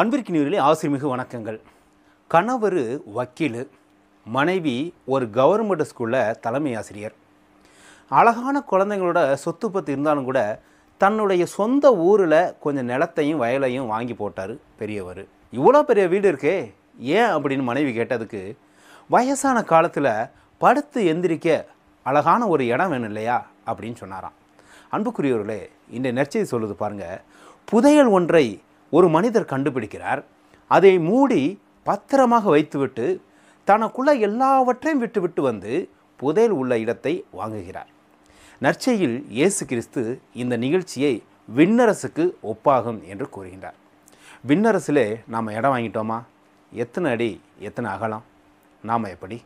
அன்பிற்கு நீரிலே ஆசிரியமிகு வணக்கங்கள் கணவர் வக்கீல் மனைவி ஒரு கவர்மெண்ட் ஸ்கூலில் தலைமை ஆசிரியர் அழகான குழந்தைங்களோட சொத்து பத்து இருந்தாலும் கூட தன்னுடைய சொந்த ஊரில் கொஞ்சம் நிலத்தையும் வயலையும் வாங்கி போட்டார் பெரியவர் இவ்வளோ பெரிய வீடு இருக்கே ஏன் அப்படின்னு மனைவி கேட்டதுக்கு வயசான காலத்தில் படுத்து எந்திரிக்க அழகான ஒரு இடம் வேணும் இல்லையா அப்படின்னு சொன்னாராம் அன்புக்குரியவர்களே இந்த நெற்செய்தி சொல்லுது பாருங்கள் புதையல் ஒன்றை ஒரு மனிதர் கண்டுபிடிக்கிறார் அதை மூடி பத்திரமாக வைத்துவிட்டு தனக்குள்ள எல்லாவற்றையும் விட்டுவிட்டு வந்து புதையல் உள்ள இடத்தை வாங்குகிறார் நற்செயில் இயேசு கிறிஸ்து இந்த நிகழ்ச்சியை விண்ணரசுக்கு ஒப்பாகும் என்று கூறுகின்றார் விண்ணரசிலே நாம் இடம் வாங்கிட்டோமா எத்தனை அடி எத்தனை அகலம் நாம் எப்படி